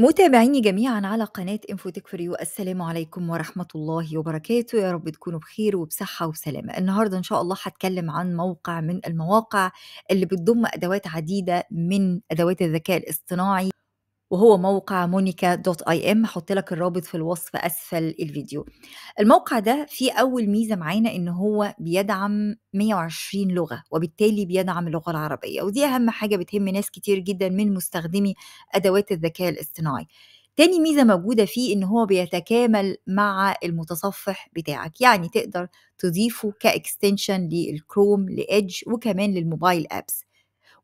متابعيني جميعا على قناة انفوتك فور يو السلام عليكم ورحمة الله وبركاته يا رب تكونوا بخير وبصحة وسلامة النهاردة إن شاء الله هتكلم عن موقع من المواقع اللي بتضم أدوات عديدة من أدوات الذكاء الاصطناعي وهو موقع مونيكا دوت اي ام هحط لك الرابط في الوصف اسفل الفيديو الموقع ده فيه اول ميزه معانا ان هو بيدعم 120 لغه وبالتالي بيدعم اللغه العربيه ودي اهم حاجه بتهم ناس كتير جدا من مستخدمي ادوات الذكاء الاصطناعي تاني ميزه موجوده فيه ان هو بيتكامل مع المتصفح بتاعك يعني تقدر تضيفه كاكستنشن للكروم لإدج وكمان للموبايل ابس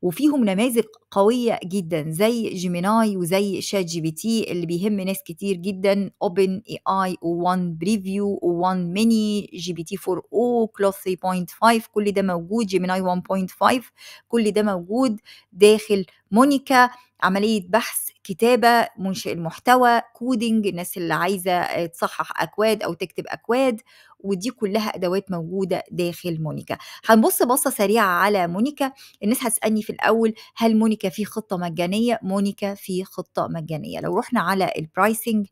وفيهم نماذج قويه جدا زي جيميناي وزي شات جي بي تي اللي بيهم ناس كتير جدا اوبن اي اي وون بريفيو وون ميني جي بي تي 4 او كلوث 3.5 كل ده موجود جيميناي 1.5 كل ده موجود داخل مونيكا عمليه بحث كتابه منشئ المحتوى كودينج الناس اللي عايزه تصحح اكواد او تكتب اكواد ودي كلها ادوات موجوده داخل مونيكا هنبص بصه سريعه على مونيكا الناس هتسالني في الاول هل مونيكا في خطه مجانيه مونيكا في خطه مجانيه لو رحنا على البرايسنج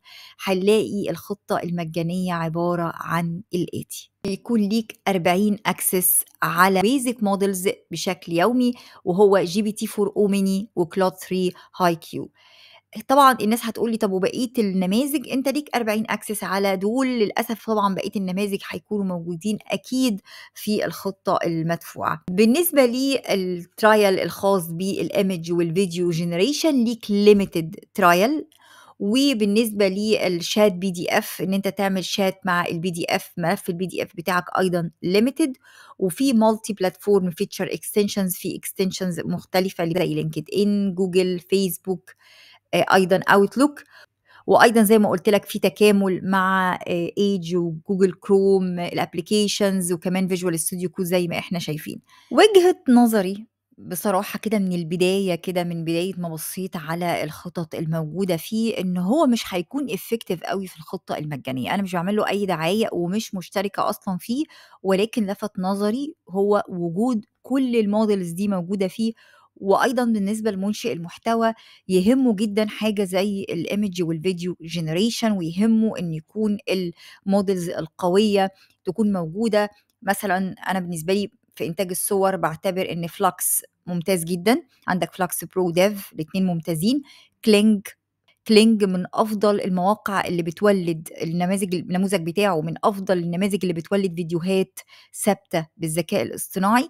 هنلاقي الخطه المجانيه عباره عن الاتي يكون ليك 40 اكسس على بيزك مودلز بشكل يومي وهو جي بي تي 4 او ميني وكلود 3 هاي كيو طبعًا الناس هتقول لي: "طب وبقية النماذج؟" أنت ليك 40 اكسس على دول، للأسف طبعًا بقية النماذج هيكونوا موجودين أكيد في الخطة المدفوعة. بالنسبة الترايل الخاص بالimage والفيديو generation ليك ليميتد ترايل وبالنسبة للشات بي دي اف إن أنت تعمل شات مع البي دي اف ملف اف بتاعك أيضًا ليميتد وفي مالتي بلاتفورم فيتشر اكستنشنز في اكستنشنز مختلفة زي لينكد جوجل فيسبوك آه آه، ايضا اوتلوك وايضا زي ما قلت لك في تكامل مع ايج وجوجل كروم الابلكيشنز وكمان فيجوال ستوديو كود زي ما احنا شايفين وجهه نظري بصراحه كده من البدايه كده من بدايه ما بصيت على الخطط الموجوده فيه ان هو مش هيكون افكتيف قوي في الخطه المجانيه انا مش بعمل له اي دعايه ومش مشتركه اصلا فيه ولكن لفت نظري هو وجود كل المودلز دي موجوده فيه وايضا بالنسبه لمنشئ المحتوى يهمه جدا حاجه زي الايمج والفيديو جنريشن ويهمه ان يكون المودلز القويه تكون موجوده مثلا انا بالنسبه لي في انتاج الصور بعتبر ان فلاكس ممتاز جدا عندك فلاكس برو ديف الاثنين ممتازين كلينج كلينج من افضل المواقع اللي بتولد النماذج النموذج بتاعه من افضل النماذج اللي بتولد فيديوهات ثابته بالذكاء الاصطناعي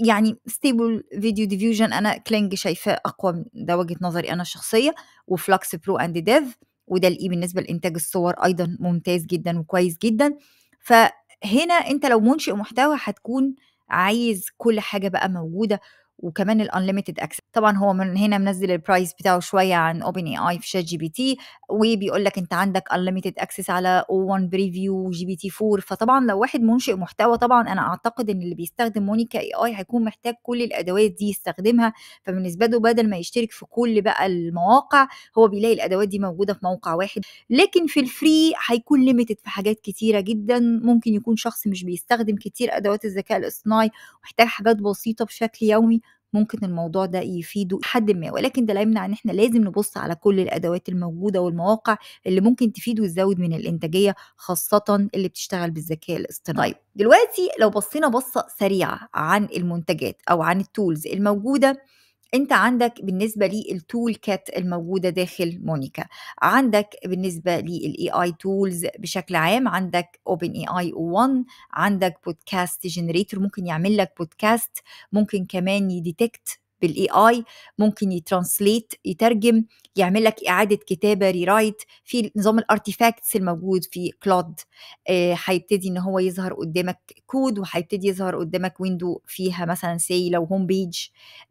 يعني ستيبل فيديو ديفيوجن انا كلينج شايفاه اقوى ده وجهه نظري انا الشخصيه وفلكس برو اند ديف وده الاي e بالنسبه لانتاج الصور ايضا ممتاز جدا وكويس جدا فهنا انت لو منشئ محتوى هتكون عايز كل حاجه بقى موجوده وكمان الانليمتد اكسس طبعا هو من هنا منزل البرايس بتاعه شويه عن اوبن اي اي في شات جي بي تي وبيقول لك انت عندك انليمتد اكسس على او 1 بريفيو جي بي تي 4 فطبعا لو واحد منشئ محتوى طبعا انا اعتقد ان اللي بيستخدم مونيكا اي اي هيكون محتاج كل الادوات دي يستخدمها فبالنسبه له بدل ما يشترك في كل بقى المواقع هو بيلاقي الادوات دي موجوده في موقع واحد لكن في الفري هيكون ليميتد في حاجات كتيره جدا ممكن يكون شخص مش بيستخدم كتير ادوات الذكاء الاصطناعي محتاج حاجات بسيطه بشكل يومي ممكن الموضوع ده يفيده حد ما ولكن ده لا يمنع ان احنا لازم نبص على كل الادوات الموجوده والمواقع اللي ممكن تفيد وتزود من الانتاجيه خاصه اللي بتشتغل بالذكاء الاصطناعي طيب، دلوقتي لو بصينا بصه سريعه عن المنتجات او عن التولز الموجوده انت عندك بالنسبه للتول كات الموجوده داخل مونيكا عندك بالنسبه للاي اي تولز بشكل عام عندك اوبن اي اي 1 عندك بودكاست جنريتور ممكن يعمل لك بودكاست ممكن كمان يديتكت بالاي اي ممكن يترانسليت يترجم يعمل لك اعاده كتابه ريرايت في نظام الارتيفاكتس الموجود في كلود آه، هيبتدي ان هو يظهر قدامك كود وهيبتدي يظهر قدامك ويندو فيها مثلا سي لو هوم آه، بيج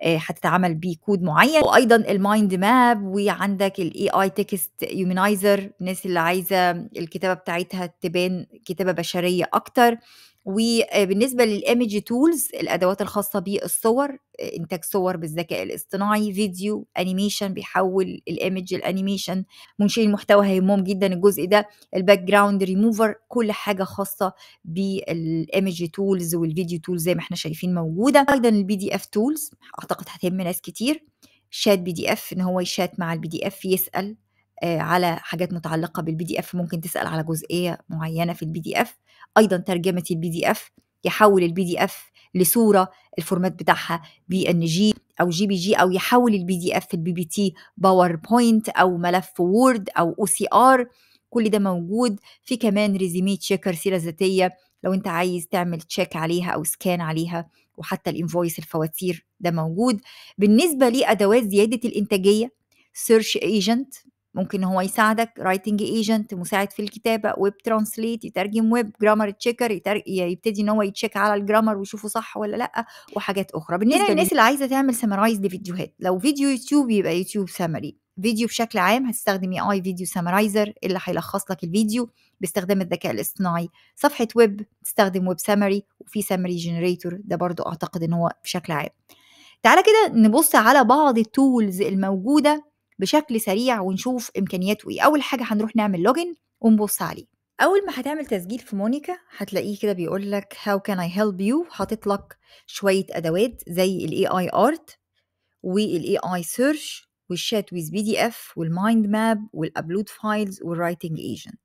هتتعمل بيه كود معين وايضا المايند ماب وعندك الاي اي تكست يومنايزر الناس اللي عايزه الكتابه بتاعتها تبان كتابه بشريه اكتر وبالنسبه للايمج تولز الادوات الخاصه بالصور انتاج صور بالذكاء الاصطناعي فيديو انيميشن بيحول الايمج الانيميشن منشئ المحتوى هيهمهم جدا الجزء ده الباك جراوند ريموفر كل حاجه خاصه بالايمج تولز والفيديو تولز زي ما احنا شايفين موجوده ايضا البي دي اف تولز اعتقد هتهم ناس كتير شات بي دي اف ان هو يشات مع البي دي اف يسال آه على حاجات متعلقة بالبي دي اف ممكن تسأل على جزئية معينة في البي دي اف أيضا ترجمة البي دي اف يحول البي دي اف لصورة الفورمات بتاعها بي ان جي او جي بي جي او يحول البي دي اف البي بي تي باوربوينت او ملف وورد او او سي ار كل ده موجود في كمان ريزيمي تشيكر سيرة ذاتية لو انت عايز تعمل تشيك عليها او سكان عليها وحتى الانفويس الفواتير ده موجود بالنسبة لأدوات زيادة الإنتاجية سيرش ايجنت ممكن هو يساعدك رايتنج ايجنت مساعد في الكتابه ويب ترانسليت يترجم ويب جرامر تشيكر يبتدي ان هو يتشيك على الجرامر ويشوفه صح ولا لا وحاجات اخرى بالنسبه للناس اللي عايزه تعمل سمرايز لفيديوهات لو فيديو يوتيوب يبقى يوتيوب سمري فيديو بشكل عام هتستخدمي اي فيديو سمرايزر اللي هيلخص لك الفيديو باستخدام الذكاء الاصطناعي صفحه ويب تستخدم ويب سمري وفي سمري جنريتور ده برضو اعتقد ان هو بشكل عام تعالى كده نبص على بعض التولز الموجوده بشكل سريع ونشوف امكانياته ايه اول حاجه هنروح نعمل لوجن ونبص عليه اول ما هتعمل تسجيل في مونيكا هتلاقيه كده بيقول لك هاو كان اي هيلب يو حاطط لك شويه ادوات زي الاي اي ارت والاي اي سيرش والشات ويز بي دي اف والمايند ماب والابلود فايلز والرايتنج ايجنت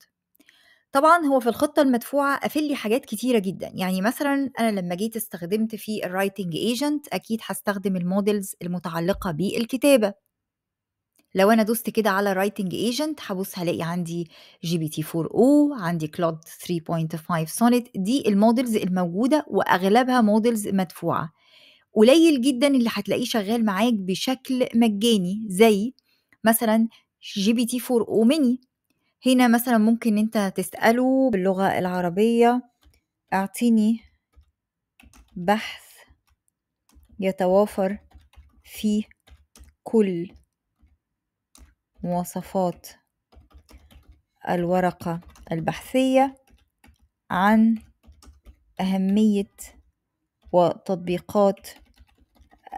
طبعا هو في الخطه المدفوعه قافل لي حاجات كتيره جدا يعني مثلا انا لما جيت استخدمت في الرايتنج ايجنت اكيد هستخدم المودلز المتعلقه بالكتابه لو انا دوست كده على رايتنج ايجنت هبص هلاقي عندي جي بي تي 4 او عندي كلود 3.5 سونيت دي المودلز الموجوده واغلبها مودلز مدفوعه قليل جدا اللي هتلاقيه شغال معاك بشكل مجاني زي مثلا جي بي تي 4 او ميني هنا مثلا ممكن انت تساله باللغه العربيه اعطيني بحث يتوافر فيه كل مواصفات الورقة البحثية عن أهمية وتطبيقات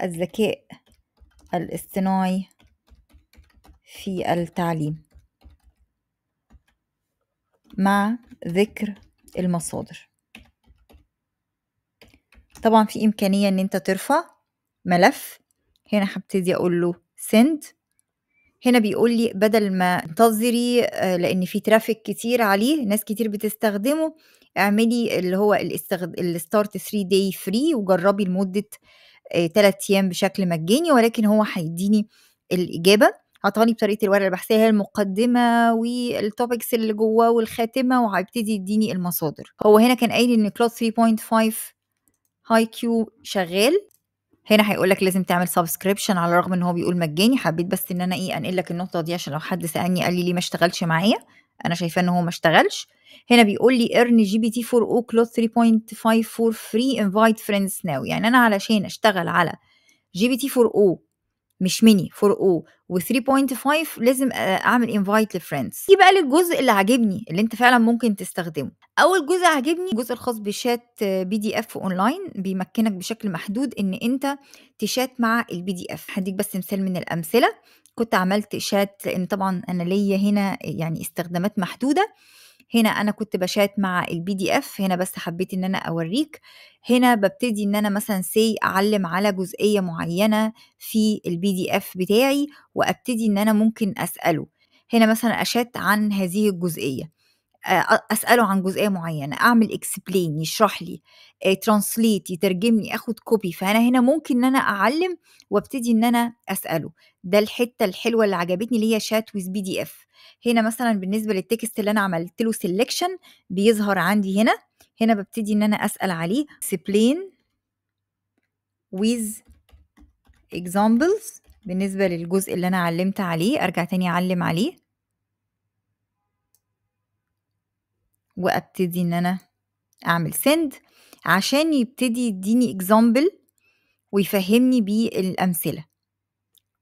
الذكاء الاصطناعي في التعليم مع ذكر المصادر طبعا في إمكانية إن أنت ترفع ملف هنا هبتدي أقول له send هنا بيقول لي بدل ما انتظري آه، لأن في ترافيك كتير عليه ناس كتير بتستخدمه اعملي اللي هو الاستغد... الستارت 3 داي فري وجربي لمدة 3 آه، ايام بشكل مجاني ولكن هو هيديني الاجابه عطاني بطريقه الورقه البحثيه هي المقدمه والتوبكس اللي جواه والخاتمه وهيبتدي يديني المصادر هو هنا كان قايل ان كلاود 3.5 هاي كيو شغال هنا هيقول لك لازم تعمل سبسكريبشن على الرغم ان هو بيقول مجاني حبيت بس ان انا ايه انقل لك النقطه دي عشان لو حد سالني قال لي ليه ما اشتغلش معايا انا شايفاه ان هو ما اشتغلش هنا بيقول لي ارن جي بي تي 4 او كلوث 3.5 فور فري انفايت فريندز ناو يعني انا علشان اشتغل على جي بي تي 4 او مش ميني فور او و3.5 لازم اعمل انفايت لفريندز دي بقى للجزء اللي عاجبني اللي انت فعلا ممكن تستخدمه اول جزء عاجبني الجزء الخاص بشات بي دي اف اونلاين بيمكنك بشكل محدود ان انت تشات مع البي دي اف هديك بس مثال من الامثله كنت عملت شات لان طبعا انا ليا هنا يعني استخدامات محدوده هنا انا كنت بشات مع البي دي اف هنا بس حبيت ان انا اوريك هنا ببتدي ان انا مثلا سي اعلم على جزئيه معينه في البي دي اف بتاعي وابتدي ان انا ممكن اساله هنا مثلا اشات عن هذه الجزئيه اساله عن جزئيه معينه اعمل اكسبلين يشرح لي ترانسليت يترجم لي اخد كوبي فانا هنا ممكن ان انا اعلم وابتدي ان انا اساله ده الحته الحلوه اللي عجبتني اللي هي شات ويز بي دي اف هنا مثلا بالنسبه للتكست اللي انا عملت له سيلكشن بيظهر عندي هنا هنا ببتدي ان انا اسال عليه سبلين with examples بالنسبه للجزء اللي انا علمت عليه ارجع تاني اعلم عليه وابتدي ان انا اعمل سند عشان يبتدي يديني اكزامبل ويفهمني بيه الامثله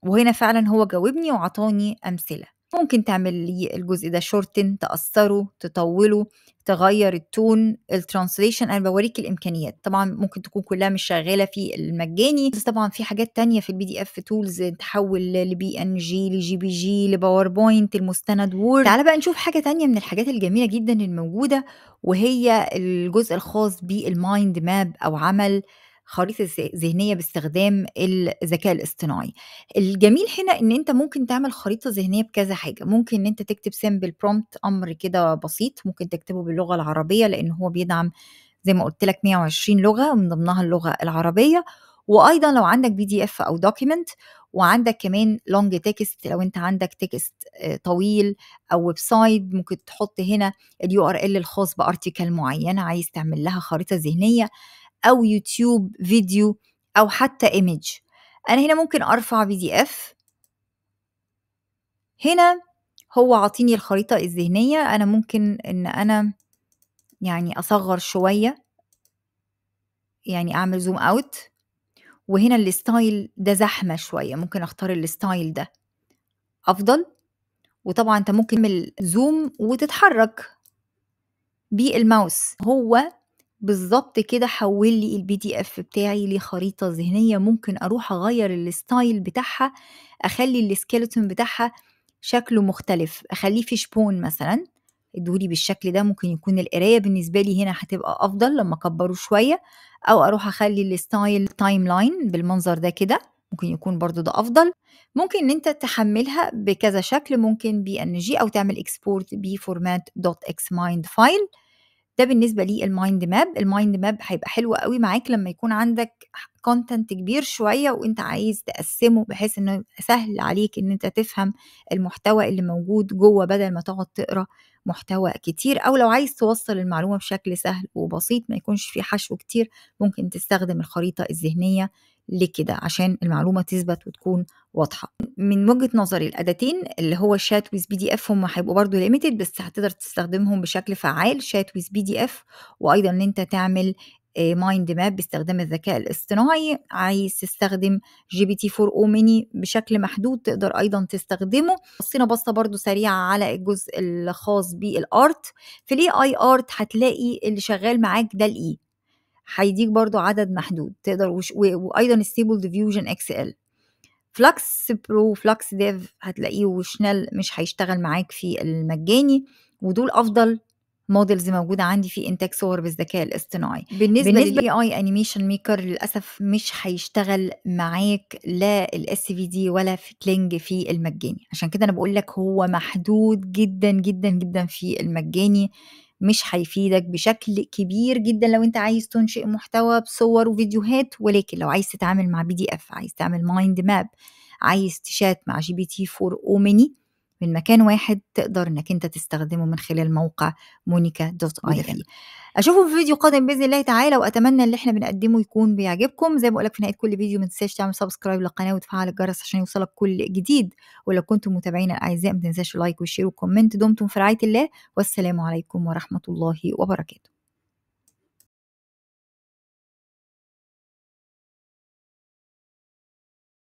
وهنا فعلا هو جاوبني وعطاني امثله ممكن تعمل لي الجزء ده شورتن تقصره تطوله تغير التون الترانسليشن انا بوريك الامكانيات طبعا ممكن تكون كلها مش شغاله في المجاني بس طبعا في حاجات تانية في البي دي اف تولز تحول لبي ان جي لجي بي جي لباوربوينت المستند وورد تعالى بقى نشوف حاجه تانية من الحاجات الجميله جدا الموجوده وهي الجزء الخاص بالمايند ماب او عمل خريطه ذهنيه باستخدام الذكاء الاصطناعي الجميل هنا ان انت ممكن تعمل خريطه ذهنيه بكذا حاجه ممكن ان انت تكتب سيمبل برومبت امر كده بسيط ممكن تكتبه باللغه العربيه لان هو بيدعم زي ما قلت لك 120 لغه من ضمنها اللغه العربيه وايضا لو عندك بي دي اف او دوكيمنت وعندك كمان لونج تكست لو انت عندك تكست آه، طويل او ويب سايت ممكن تحط هنا اليو ار ال الخاص بارتيكل معينه عايز تعمل لها خريطه ذهنيه أو يوتيوب فيديو أو حتى إيمج أنا هنا ممكن أرفع بي دي إف هنا هو عاطيني الخريطة الذهنية أنا ممكن إن أنا يعني أصغر شوية يعني أعمل زوم أوت وهنا الستايل ده زحمة شوية ممكن أختار الستايل ده أفضل وطبعا أنت ممكن تعمل زوم وتتحرك بالماوس هو بالظبط كده حول لي البي دي اف بتاعي لخريطة ذهنية ممكن أروح أغير الستايل بتاعها أخلي السكيلتون بتاعها شكله مختلف أخليه في شبون مثلا ادولي بالشكل ده ممكن يكون القراية بالنسبة لي هنا هتبقى أفضل لما أكبره شوية أو أروح أخلي الستايل تايم لاين بالمنظر ده كده ممكن يكون برضو ده أفضل ممكن إن أنت تحملها بكذا شكل ممكن بي أن جي أو تعمل إكسبورت بفورمات دوت إكس مايند فايل ده بالنسبه للمايند ماب المايند ماب هيبقى حلو قوي معاك لما يكون عندك كونتنت كبير شويه وانت عايز تقسمه بحيث انه يبقى سهل عليك ان انت تفهم المحتوى اللي موجود جوه بدل ما تقعد تقرا محتوى كتير او لو عايز توصل المعلومه بشكل سهل وبسيط ما يكونش فيه حشو كتير ممكن تستخدم الخريطه الذهنيه لكده عشان المعلومه تثبت وتكون واضحه من وجهه نظري الاداتين اللي هو الشات ويز بي دي اف هم هيبقوا برضو ليميتد بس هتقدر تستخدمهم بشكل فعال شات ويز بي دي اف وايضا ان انت تعمل مايند آه، ماب باستخدام الذكاء الاصطناعي عايز تستخدم جي بي تي 4 او ميني بشكل محدود تقدر ايضا تستخدمه بصينا بصه برضو سريعه على الجزء الخاص بالارت في الاي اي ارت هتلاقي اللي شغال معاك ده الاي e. هيديك برضو عدد محدود تقدر وش... و... وايضا ستيبل ديفيوجن اكس ال فلكس برو فلكس ديف هتلاقيه وشنال مش هيشتغل معاك في المجاني ودول افضل موديلز موجوده عندي في انتاج صور بالذكاء الاصطناعي بالنسبه, بالنسبة للاي اي انيميشن ميكر للاسف مش هيشتغل معاك لا الاس في دي ولا في كلينج في المجاني عشان كده انا بقول لك هو محدود جدا جدا جدا في المجاني مش هيفيدك بشكل كبير جدا لو انت عايز تنشئ محتوى بصور وفيديوهات ولكن لو عايز تتعامل مع بي دي اف عايز تعمل مايند ماب عايز تشات مع جي بي تي 4 او ميني من مكان واحد تقدر انك انت تستخدمه من خلال موقع مونيكا دوت اي ان اشوفه في فيديو قادم باذن الله تعالى واتمنى اللي احنا بنقدمه يكون بيعجبكم زي ما بقولك في نهايه كل فيديو ما تنساش تعمل سبسكرايب للقناه وتفعل الجرس عشان يوصلك كل جديد ولو كنتم متابعينا الاعزاء ما تنساش لايك وشير وكومنت دمتم في رعايه الله والسلام عليكم ورحمه الله وبركاته